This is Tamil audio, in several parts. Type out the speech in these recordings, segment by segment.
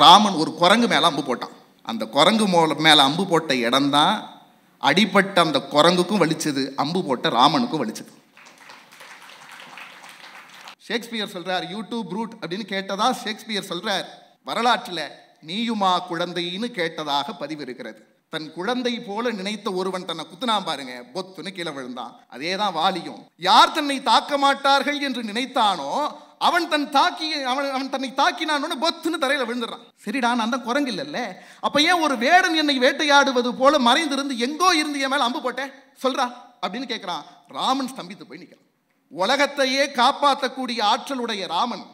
ராமன் ஒரு குரங்கு மேலே அம்பு போட்டான் அந்த குரங்கு மேலே அம்பு போட்ட இடம்தான் அடிப்பட்ட அந்த குரங்குக்கும் வலிச்சது அம்பு போட்ட ராமனுக்கும் வலிச்சது ஷேக்ஸ்பியர் சொல்கிறார் யூடியூப் ரூட் அப்படின்னு கேட்டதா ஷேக்ஸ்பியர் சொல்கிறார் வரலாற்றில் நீயுமா குழந்தைன்னு கேட்டதாக பதிவு இருக்கிறது தன் குழந்தை போல நினைத்த ஒருவன் தன்னை குத்துனா பாருங்க பொத்துன்னு கீழே விழுந்தான் அதே தான் வாலியும் யார் தன்னை தாக்க மாட்டார்கள் என்று நினைத்தானோ அவன் தன் தாக்கி அவன் அவன் தன்னை தாக்கினான் பொத்துன்னு தரையில் விழுந்துடுறான் சரிடா நான் குரங்கு இல்லைல்ல அப்போ ஏன் ஒரு வேடன் என்னை வேட்டையாடுவது போல மறைந்திருந்து எங்கோ இருந்து என் மேல அம்பு போட்டேன் சொல்கிறா அப்படின்னு கேட்குறான் ராமன் ஸ்தம்பித்து போய் நிற்கிறான் உலகத்தையே காப்பாற்றக்கூடிய ஆற்றலுடைய ராமன்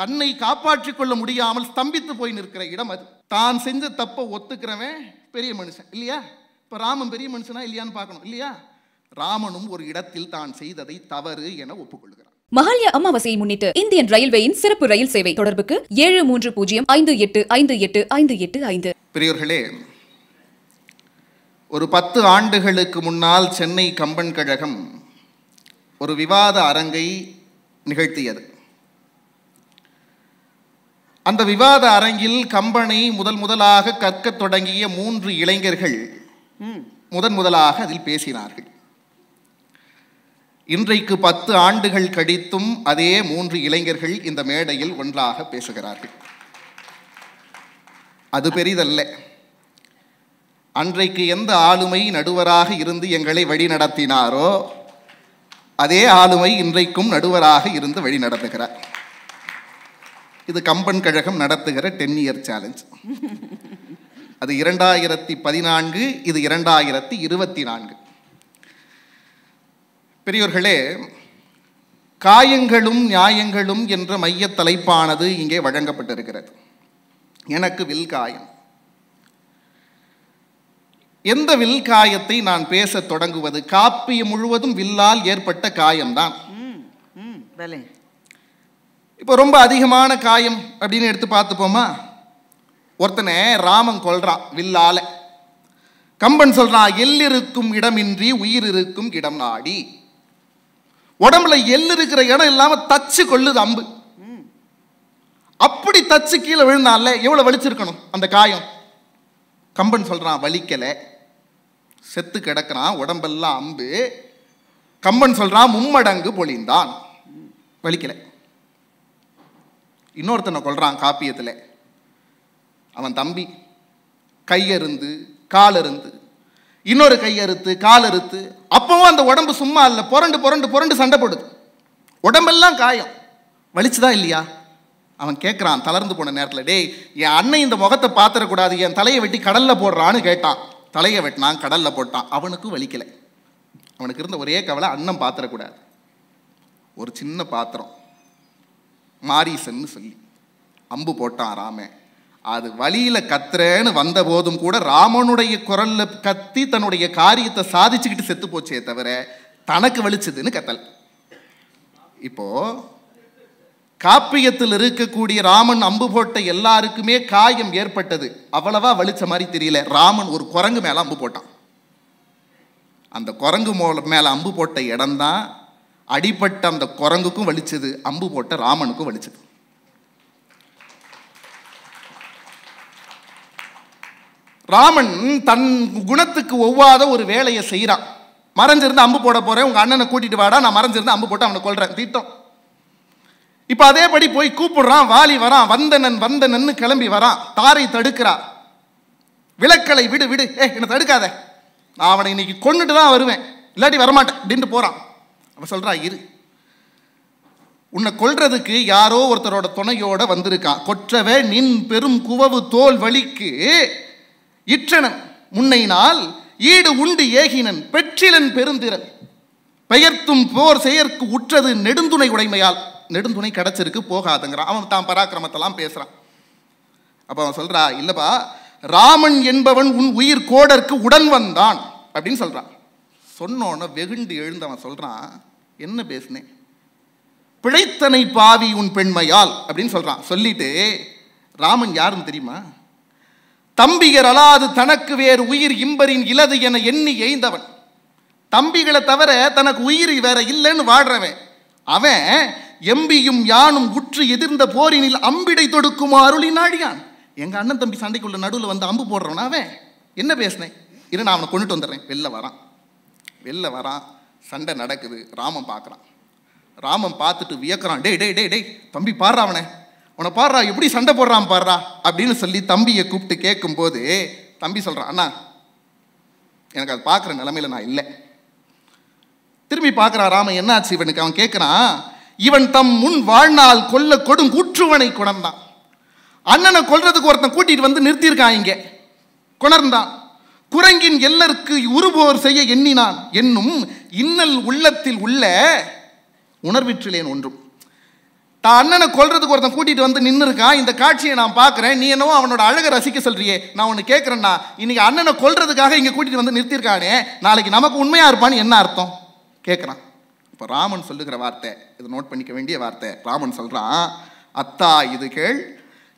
தன்னை காப்பாற்றிக் கொள்ள முடியாமல் ஸ்தம்பித்து போய் நிற்கிற இடம் அது தான் செஞ்ச தப்பை ஒத்துக்கிறவன் பெரிய மனுஷன் இல்லையா இப்போ ராமன் பெரிய மனுஷனா இல்லையான்னு பார்க்கணும் இல்லையா ராமனும் ஒரு இடத்தில் தான் செய்ததை தவறு என ஒப்புக்கொள்கிறான் மகாலய அமாவாசையை முன்னிட்டு இந்தியன் ரயில்வேயின் சிறப்பு ரயில் சேவை தொடர்புக்கு ஏழு மூன்று பூஜ்ஜியம் ஐந்து எட்டு ஐந்து எட்டு ஐந்து எட்டு ஐந்து பெரியவர்களே ஒரு பத்து ஆண்டுகளுக்கு முன்னால் சென்னை கம்பன் கழகம் ஒரு விவாத அரங்கை நிகழ்த்தியது அந்த விவாத அரங்கில் கம்பனை முதல் முதலாக கற்கத் தொடங்கிய மூன்று இளைஞர்கள் முதன் முதலாக அதில் பேசினார்கள் இன்றைக்கு பத்து ஆண்டுகள் கடித்தும் அதே மூன்று இளைஞர்கள் இந்த மேடையில் ஒன்றாக பேசுகிறார்கள் அது பெரிதல்ல அன்றைக்கு எந்த ஆளுமை நடுவராக இருந்து எங்களை வழிநடத்தினாரோ அதே ஆளுமை இன்றைக்கும் நடுவராக இருந்து வழி நடத்துகிறார் இது கம்பன் கழகம் நடத்துகிற டென் இயர் சேலஞ்ச் அது இரண்டாயிரத்தி பதினான்கு இது இரண்டாயிரத்தி இருபத்தி நான்கு பெரியோர்களே காயங்களும் நியாயங்களும் என்ற மைய தலைப்பானது இங்கே வழங்கப்பட்டிருக்கிறது எனக்கு வில் காயம் எந்த வில் காயத்தை நான் பேச தொடங்குவது காப்பிய முழுவதும் வில்லால் ஏற்பட்ட காயம்தான் இப்போ ரொம்ப அதிகமான காயம் அப்படின்னு எடுத்து பார்த்துப்போமா ஒருத்தனை ராமன் கொள்றான் வில்லால கம்பன் சொல்றான் எல் இருக்கும் இடமின்றி உயிர் இருக்கும் இடம் நாடி உடம்புல எள்ளு இருக்கிற இடம் இல்லாமல் தச்சு கொள்ளுது அம்பு அப்படி தச்சு கீழே விழுந்தால எவ்வளோ வலிச்சிருக்கணும் அந்த காயம் கம்பன் சொல்கிறான் வலிக்கலை செத்து கிடக்கிறான் உடம்பெல்லாம் அம்பு கம்பன் சொல்கிறான் மும்மடங்கு பொழிந்தான் வலிக்கலை இன்னொருத்தனை கொள்றான் காப்பியத்தில் அவன் தம்பி கையருந்து காலருந்து இன்னொரு கையறுத்து கால் அறுத்து அப்பவும் அந்த உடம்பு சும்மா இல்லை புரண்டு புரண்டு புரண்டு சண்டை போடுது உடம்பெல்லாம் காயம் வலிச்சுதா இல்லையா அவன் கேட்குறான் தளர்ந்து போன நேரத்தில் டேய் என் அண்ணன் இந்த முகத்தை பார்த்துடக்கூடாது என் தலையை வெட்டி கடலில் போடுறான்னு கேட்டான் தலையை வெட்டினான் கடலில் போட்டான் அவனுக்கும் வலிக்கலை அவனுக்கு இருந்த ஒரே கவலை அண்ணன் பார்த்துடக்கூடாது ஒரு சின்ன பாத்திரம் மாரிசன்னு சொல்லி அம்பு போட்டான் ராமே அது வழியில் கத்துறேன்னு போதும் கூட ராமனுடைய குரலில் கத்தி தன்னுடைய காரியத்தை சாதிச்சுக்கிட்டு செத்து போச்சே தவிர தனக்கு வலிச்சதுன்னு கத்தல் இப்போ காப்பியத்தில் இருக்கக்கூடிய ராமன் அம்பு போட்ட எல்லாருக்குமே காயம் ஏற்பட்டது அவ்வளவா வலிச்ச மாதிரி தெரியல ராமன் ஒரு குரங்கு மேலே அம்பு போட்டான் அந்த குரங்கு மோல மேலே அம்பு போட்ட இடம்தான் அடிப்பட்ட அந்த குரங்குக்கும் வலிச்சது அம்பு போட்ட ராமனுக்கும் வலிச்சது ராமன் தன் குணத்துக்கு ஒவ்வாத ஒரு வேலையை செய்கிறான் மறைஞ்சிருந்து அம்பு போட போகிறேன் உங்கள் அண்ணனை கூட்டிகிட்டு வாடா நான் மறைஞ்சிருந்து அம்பு போட்டு அவனை கொள்கிறேன் தீட்டம் இப்போ அதேபடி போய் கூப்பிடுறான் வாலி வரான் வந்தனன் வந்தனன்னு கிளம்பி வரான் தாரை தடுக்கிறா விளக்கலை விடு விடு ஏ என்னை தடுக்காத நான் அவனை இன்னைக்கு கொண்டுட்டு தான் வருவேன் இல்லாட்டி வரமாட்டேன் அப்படின்ட்டு போகிறான் அவன் சொல்கிறா இரு உன்னை கொள்றதுக்கு யாரோ ஒருத்தரோட துணையோட வந்திருக்கான் கொற்றவே நின் பெரும் குவவு தோல் வலிக்கு இற்றனன் முன்னையினால் ஈடு உண்டு ஏகினன் பெற்றிலன் பெருந்திறன் பெயர்த்தும் போர் செயற்கு உற்றது நெடுந்துணை உடைமையால் நெடுந்துணை கிடச்சிருக்கு போகாதுங்கிறான் அவன் தான் பராக்கிரமத்தெல்லாம் பேசுகிறான் அப்போ அவன் சொல்கிறா இல்லைப்பா ராமன் என்பவன் உன் உயிர் கோடற்கு உடன் வந்தான் அப்படின்னு சொல்கிறான் சொன்னோன்னு வெகுண்டு எழுந்தவன் சொல்கிறான் என்ன பேசுனேன் பிழைத்தனை பாவி உன் பெண்மையால் அப்படின்னு சொல்கிறான் சொல்லிட்டு ராமன் யாருன்னு தெரியுமா தம்பிகர் அலாது தனக்கு வேறு உயிர் இம்பரின் இலது என எண்ணி எய்ந்தவன் தம்பிகளை தவிர தனக்கு உயிர் வேற இல்லைன்னு வாடுறவன் அவன் எம்பியும் யானும் உற்று எதிர்ந்த போரினில் அம்பிடை தொடுக்கும் அருளின் ஆழியான் எங்கள் அண்ணன் தம்பி சண்டைக்குள்ள நடுவில் வந்து அம்பு போடுறவன் அவன் என்ன பேசினேன் இரு நான் அவனை கொண்டுட்டு வந்துடுறேன் வெளில வரான் வெளில வரான் சண்டை நடக்குது ராமம் பார்க்குறான் ராமம் பார்த்துட்டு வியக்கிறான் டே டே டே டே தம்பி பாடுறான் அவனை உன்னை பாடுறா எப்படி சண்டை போடுறான் பாடுறா அப்படின்னு சொல்லி தம்பியை கூப்பிட்டு கேட்கும்போது தம்பி சொல்கிறான் அண்ணா எனக்கு அது பார்க்குற நிலமையில நான் இல்லை திரும்பி பார்க்குறான் ராமன் என்னாச்சு இவனுக்கு அவன் கேட்குறான் இவன் தம் முன் வாழ்நாள் கொல்ல கொடும் கூற்றுவனை குணர்ந்தான் அண்ணனை கொல்றதுக்கு ஒருத்தன் கூட்டிகிட்டு வந்து நிறுத்தியிருக்கான் இங்கே குணர்ந்தான் குரங்கின் எல்லருக்கு உருபோர் செய்ய எண்ணினான் என்னும் இன்னல் உள்ளத்தில் உள்ள உணர்விற்றிலேன் ஒன்றும் அண்ணனை கொல்றதுக்கு ஒருத்தன் கூட்டிகிட்டு வந்து நின்று இருக்கான் இந்த காட்சியை நான் பார்க்குறேன் நீ என்னவோ அவனோட அழகை ரசிக்க சொல்றியே நான் ஒன்று கேட்குறேன்னா இன்னைக்கு அண்ணனை கொல்றதுக்காக இங்கே கூட்டிகிட்டு வந்து நிறுத்திருக்கானே நாளைக்கு நமக்கு உண்மையாக இருப்பான்னு என்ன அர்த்தம் கேட்குறான் இப்போ ராமன் சொல்லுகிற வார்த்தை இது நோட் பண்ணிக்க வேண்டிய வார்த்தை ராமன் சொல்கிறான் அத்தா இது கேள்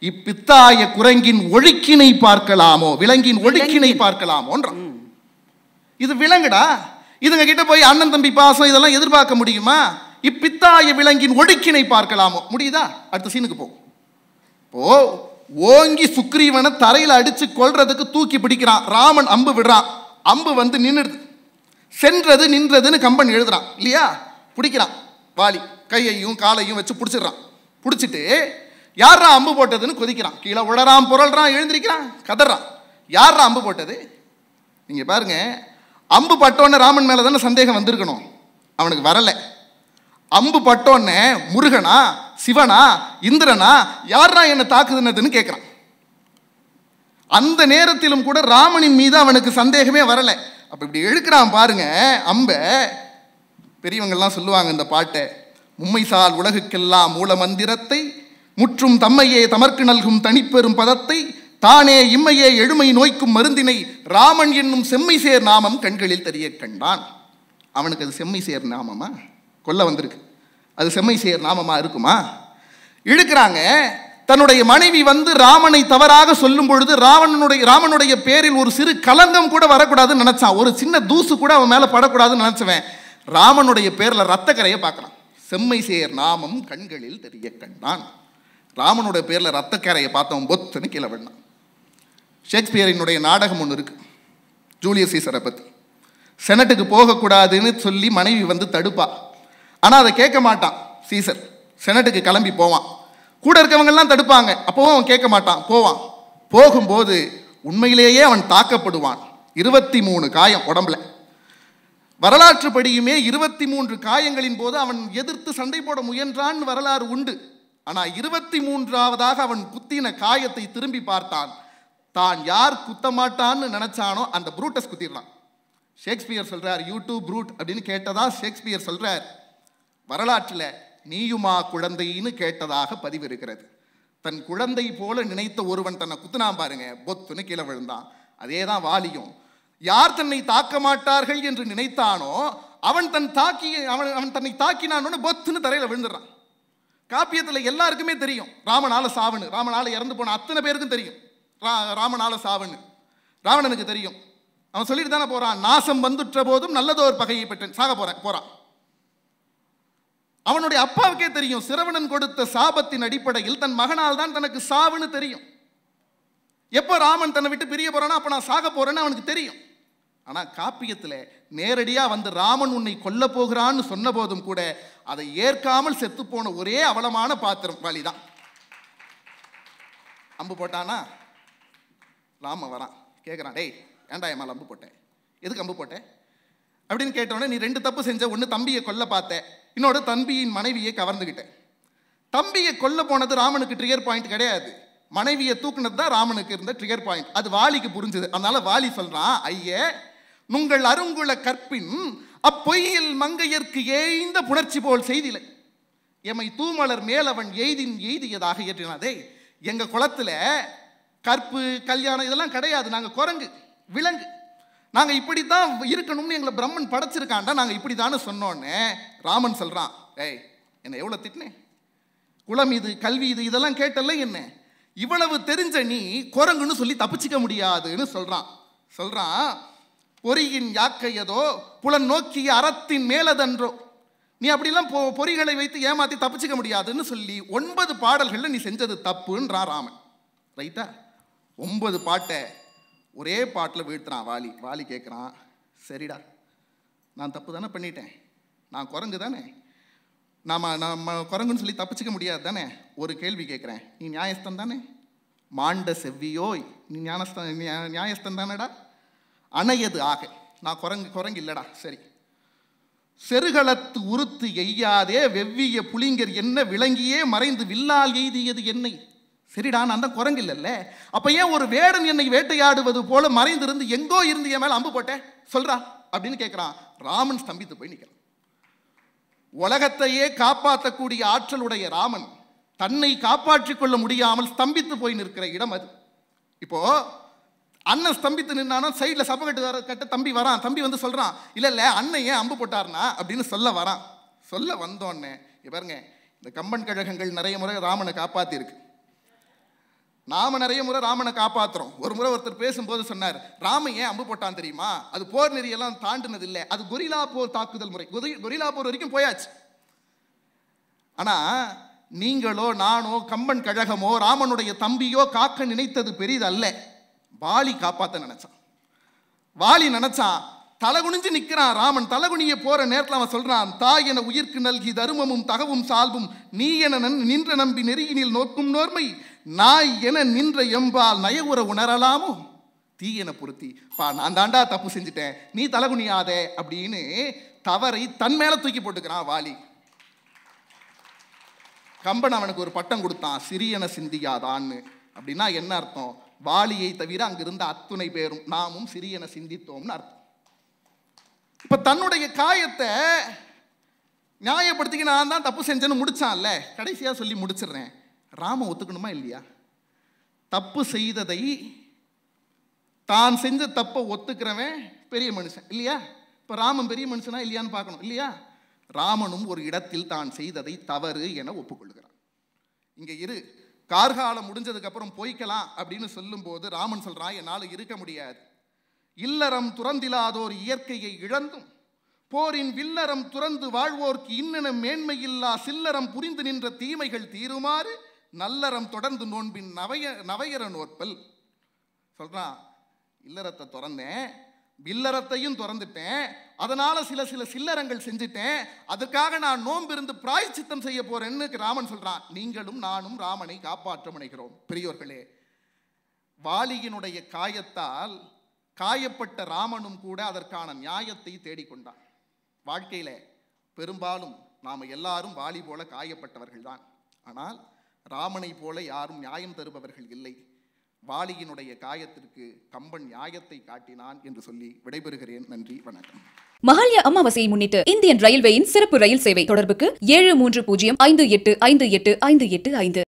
இப்பித்தாய குரங்கின் ஒழுக்கினை பார்க்கலாமோ விலங்கின் ஒழுக்கினை பார்க்கலாமோன்றான் இது விலங்குடா இதுங்க கிட்ட போய் அண்ணன் தம்பி பாசம் இதெல்லாம் எதிர்பார்க்க முடியுமா தீத்தாய விலங்கின் ஒடுக்கினை பார்க்கலாமோ முடியுதா அடுத்த சீனுக்கு போ போ ஓங்கி சுக்ரீவனை தரையில் அடித்து கொள்றதுக்கு தூக்கி பிடிக்கிறான் ராமன் அம்பு விடுறான் அம்பு வந்து நின்றுடுது சென்றது நின்றதுன்னு கம்பன் எழுதுறான் இல்லையா பிடிக்கிறான் வாலி கையையும் காலையும் வச்சு பிடிச்சிடுறான் பிடிச்சிட்டு யாரா அம்பு போட்டதுன்னு கொதிக்கிறான் கீழே உழறான் புரள்றான் எழுந்திருக்கிறான் கதறான் யாரா அம்பு போட்டது நீங்கள் பாருங்க அம்பு பட்டோன்னு ராமன் மேலே தானே சந்தேகம் வந்திருக்கணும் அவனுக்கு வரலை அம்பு பட்டோன்னே முருகனா சிவனா இந்திரனா யாரா என்னை தாக்குதுனதுன்னு கேட்குறான் அந்த நேரத்திலும் கூட ராமனின் மீது அவனுக்கு சந்தேகமே வரலை அப்போ இப்படி எழுக்கிறான் பாருங்க அம்ப பெரியவங்கள்லாம் சொல்லுவாங்க இந்த பாட்டை மும்மைசால் உலகுக்கெல்லாம் மூல மந்திரத்தை முற்றும் தம்மையே தமர்க்கு நல்கும் தனிப்பெரும் பதத்தை தானே இம்மையே எழுமை நோய்க்கும் மருந்தினை ராமன் என்னும் செம்மை சேர் நாமம் கண்களில் தெரிய கண்டான் அவனுக்கு அது செம்மை சேர் நாமமா கொல்ல வந்திருக்கு அது செம்மை செயர் நாமமாக இருக்குமா இழுக்கிறாங்க தன்னுடைய மனைவி வந்து ராமனை தவறாக சொல்லும் பொழுது ராவணனுடைய ராமனுடைய பேரில் ஒரு சிறு கலங்கம் கூட வரக்கூடாதுன்னு நினச்சான் ஒரு சின்ன தூசு கூட அவன் மேலே படக்கூடாதுன்னு நினச்சவன் ராமனுடைய பேரில் ரத்தக்கரையை பார்க்கலாம் செம்மை சேர் நாமம் கண்களில் தெரிய கண்டான் ராமனுடைய பேரில் ரத்தக்கரையை பார்த்தவன் பொத்துன்னு கீழே விடனான் ஷேக்ஸ்பியரினுடைய நாடகம் ஒன்று இருக்குது ஜூலியஸ் சீசரை பத்தி செனட்டுக்கு போகக்கூடாதுன்னு சொல்லி மனைவி வந்து தடுப்பா ஆனால் அதை கேட்க மாட்டான் சீசர் செனட்டுக்கு கிளம்பி போவான் கூட இருக்கவங்கெல்லாம் தடுப்பாங்க அப்போவும் அவன் கேட்க மாட்டான் போவான் போகும்போது உண்மையிலேயே அவன் தாக்கப்படுவான் இருபத்தி மூணு காயம் உடம்புல வரலாற்றுப்படியுமே இருபத்தி மூன்று காயங்களின் போது அவன் எதிர்த்து சண்டை போட முயன்றான் வரலாறு உண்டு ஆனால் இருபத்தி மூன்றாவதாக அவன் குத்தின காயத்தை திரும்பி பார்த்தான் தான் யார் குத்த மாட்டான்னு நினச்சானோ அந்த புரூட்டஸ் குத்திடலாம் ஷேக்ஸ்பியர் சொல்கிறார் யூ டூ ப்ரூட் அப்படின்னு கேட்டதா ஷேக்ஸ்பியர் சொல்கிறார் வரலாற்றில் நீயுமா குழந்தைன்னு கேட்டதாக இருக்கிறது தன் குழந்தை போல நினைத்த ஒருவன் தன்னை குத்துனா பாருங்க பொத்துன்னு கீழே விழுந்தான் அதே தான் வாலியும் யார் தன்னை தாக்க மாட்டார்கள் என்று நினைத்தானோ அவன் தன் தாக்கி அவன் அவன் தன்னை தாக்கினான்னு பொத்துன்னு தரையில் விழுந்துடுறான் காப்பியத்தில் எல்லாருக்குமே தெரியும் ராமனால சாவனு ராமனால இறந்து போன அத்தனை பேருக்கும் தெரியும் ரா ராமனால சாவனு ராவணனுக்கு தெரியும் அவன் சொல்லிட்டு தானே போகிறான் நாசம் வந்துற்ற போதும் நல்லதோ ஒரு பகையை பெற்றேன் சாக போறேன் போறான் அவனுடைய அப்பாவுக்கே தெரியும் சிரவணன் கொடுத்த சாபத்தின் அடிப்படையில் தன் மகனால் தான் தனக்கு சாவுன்னு தெரியும் எப்போ ராமன் தன்னை விட்டு பிரிய போறானா அப்போ நான் சாக போறேன்னு அவனுக்கு தெரியும் ஆனால் காப்பியத்தில் நேரடியாக வந்து ராமன் உன்னை கொல்ல போகிறான்னு சொன்ன போதும் கூட அதை ஏற்காமல் செத்துப்போன ஒரே அவலமான பாத்திரம் வழிதான் அம்பு போட்டானா ராம வரான் கேட்குறான் டேய் ஏன்டா என் மேலே அம்பு போட்டேன் எதுக்கு அம்பு போட்டேன் அப்படின்னு கேட்டோன்னே நீ ரெண்டு தப்பு செஞ்ச ஒன்று தம்பியை கொல்ல பார்த்தேன் இன்னொரு தம்பியின் மனைவியை கவர்ந்துக்கிட்டேன் தம்பியை கொல்ல போனது ராமனுக்கு ட்ரிகர் பாயிண்ட் கிடையாது மனைவியை தூக்குனது தான் ராமனுக்கு இருந்த ட்ரிகர் பாயிண்ட் அது வாலிக்கு புரிஞ்சுது அதனால வாலி சொல்றான் ஐய உங்கள் அருங்குல கற்பின் அப்பொய்யில் மங்கையர்க்கு ஏய்ந்த புணர்ச்சி போல் செய்தில எமை தூமலர் மேலவன் எய்தின் எய்தியதாக ஏற்றினாதே எங்கள் குளத்தில் கற்பு கல்யாணம் இதெல்லாம் கிடையாது நாங்கள் குரங்கு விலங்கு நாங்கள் இப்படி தான் இருக்கணும்னு எங்களை பிரம்மன் படைச்சிருக்காண்டா நாங்கள் இப்படி தானே சொன்னோன்னு ராமன் சொல்கிறான் ஏய் என்னை எவ்வளோ திட்டினேன் குளம் இது கல்வி இது இதெல்லாம் கேட்டல என்ன இவ்வளவு தெரிஞ்ச நீ குரங்குன்னு சொல்லி தப்பிச்சிக்க முடியாதுன்னு சொல்கிறான் சொல்கிறான் பொறியின் யாக்கையதோ புலன் நோக்கிய அறத்தின் மேலதன்றோ நீ அப்படிலாம் பொ பொறிகளை வைத்து ஏமாற்றி தப்பிச்சிக்க முடியாதுன்னு சொல்லி ஒன்பது பாடல்களில் நீ செஞ்சது தப்புன்றான் ராமன் ரைட்டா ஒன்பது பாட்டை ஒரே பாட்டில் வீழ்த்துறான் வாலி வாலி கேட்குறான் சரிடா நான் தப்பு தானே பண்ணிட்டேன் நான் குரங்கு தானே நாம் நம்ம குரங்குன்னு சொல்லி தப்பிச்சிக்க முடியாது தானே ஒரு கேள்வி கேட்குறேன் நீ நியாயஸ்தன் தானே மாண்ட செவ்வியோய் நீ ஞானஸ்தன் நியாயஸ்தன் தானடா அணையது ஆக நான் குரங்கு குரங்கு இல்லைடா சரி செருகளத்து உறுத்து எய்யாதே வெவ்விய புலிங்கர் என்ன விளங்கியே மறைந்து வில்லால் எய்தியது என்னை சரிடா நான் தான் குரங்கு இல்லைல்ல அப்போ ஏன் ஒரு வேடன் என்னை வேட்டையாடுவது போல மறைந்திருந்து எங்கோ இருந்து என் மேலே அம்பு போட்டேன் சொல்கிறா அப்படின்னு கேட்குறான் ராமன் ஸ்தம்பித்து போய் நிற்கிறான் உலகத்தையே காப்பாற்றக்கூடிய ஆற்றலுடைய ராமன் தன்னை காப்பாற்றிக் கொள்ள முடியாமல் ஸ்தம்பித்து போய் நிற்கிற இடம் அது இப்போ அண்ணன் ஸ்தம்பித்து நின்னானோ சைடில் சப கட்டு கட்ட தம்பி வரான் தம்பி வந்து சொல்கிறான் இல்லை இல்லை அண்ணன் ஏன் அம்பு போட்டார்னா அப்படின்னு சொல்ல வரான் சொல்ல வந்தோன்னே பாருங்க இந்த கம்பன் கழகங்கள் நிறைய முறை ராமனை காப்பாற்றிருக்கு நாம நிறைய முறை ராமனை காப்பாற்றுறோம் ஒரு முறை ஒருத்தர் பேசும்போது சொன்னார் ராமன் ஏன் அம்பு போட்டான் தெரியுமா அது போர் நெறியெல்லாம் தாண்டினது இல்லை அது கொரிலா போர் தாக்குதல் முறை கொரிலா போர் வரைக்கும் போயாச்சு ஆனால் நீங்களோ நானோ கம்பன் கழகமோ ராமனுடைய தம்பியோ காக்க நினைத்தது பெரிதல்ல வாலி காப்பாற்ற நினைச்சான் வாலி நினைச்சான் தலைகுனிஞ்சு நிற்கிறான் ராமன் தலைகுனிய போற நேரத்தில் அவன் சொல்றான் தாய் என உயிர்க்கு நல்கி தருமமும் தகவும் சால்வும் நீ என நின்ற நம்பி நெறியினில் நோக்கும் நோர்மை நாய் என நின்ற எம்பால் நயவுற உணரலாமோ தீ என பொருத்தி பா நான் தாண்டா தப்பு செஞ்சுட்டேன் நீ தலைகுனியாத அப்படின்னு தவறை தன் மேல தூக்கி போட்டுக்கிறான் வாலி கம்பன் அவனுக்கு ஒரு பட்டம் கொடுத்தான் சிறியன சிந்தியாதான்னு அப்படின்னா என்ன அர்த்தம் வாலியை தவிர அங்கிருந்த அத்துணை பேரும் நாமும் சிறியன சிந்தித்தோம்னு அர்த்தம் இப்போ தன்னுடைய காயத்தை நியாயப்படுத்திக்க நான் தான் தப்பு செஞ்சேன்னு முடித்தான்ல கடைசியாக சொல்லி முடிச்சிடுறேன் ராம ஒத்துக்கணுமா இல்லையா தப்பு செய்ததை தான் செஞ்ச தப்பை ஒத்துக்கிறவன் பெரிய மனுஷன் இல்லையா இப்போ ராமன் பெரிய மனுஷனா இல்லையான்னு பார்க்கணும் இல்லையா ராமனும் ஒரு இடத்தில் தான் செய்ததை தவறு என ஒப்புக்கொள்கிறான் இங்கே இரு கார்காலம் முடிஞ்சதுக்கப்புறம் போய்க்கலாம் அப்படின்னு சொல்லும்போது ராமன் சொல்றான் என்னால் இருக்க முடியாது இல்லறம் துறந்திலாதோர் இயற்கையை இழந்தும் போரின் வில்லறம் துறந்து வாழ்வோர்க்கு இன்னென மேன்மையில்லா சில்லறம் புரிந்து நின்ற தீமைகள் தீருமாறு நல்லறம் தொடர்ந்து நோன்பின் நவைய நவையர நோற்பல் சொல்கிறான் இல்லறத்தை திறந்தேன் வில்லறத்தையும் திறந்துட்டேன் அதனால் சில சில சில்லறங்கள் செஞ்சுட்டேன் அதுக்காக நான் நோன்பிருந்து இருந்து பிராய் சித்தம் செய்ய போகிறேன்னு ராமன் சொல்கிறான் நீங்களும் நானும் ராமனை காப்பாற்ற முனைகிறோம் பெரியோர்களே வாலியினுடைய காயத்தால் காயப்பட்ட ராமனும் கூட அதற்கான நியாயத்தை தேடிக்கொண்டான் வாழ்க்கையில் பெரும்பாலும் நாம் எல்லாரும் வாலி போல காயப்பட்டவர்கள் தான் ஆனால் ராமனை போல யாரும் நியாயம் தருபவர்கள் இல்லை வாலியினுடைய காயத்திற்கு கம்பன் நியாயத்தை காட்டினான் என்று சொல்லி விடைபெறுகிறேன் நன்றி வணக்கம் மகாலய அமாவாசையை முன்னிட்டு இந்தியன் ரயில்வேயின் சிறப்பு ரயில் சேவை தொடர்புக்கு ஏழு மூன்று பூஜ்ஜியம் ஐந்து எட்டு ஐந்து எட்டு ஐந்து எட்டு ஐந்து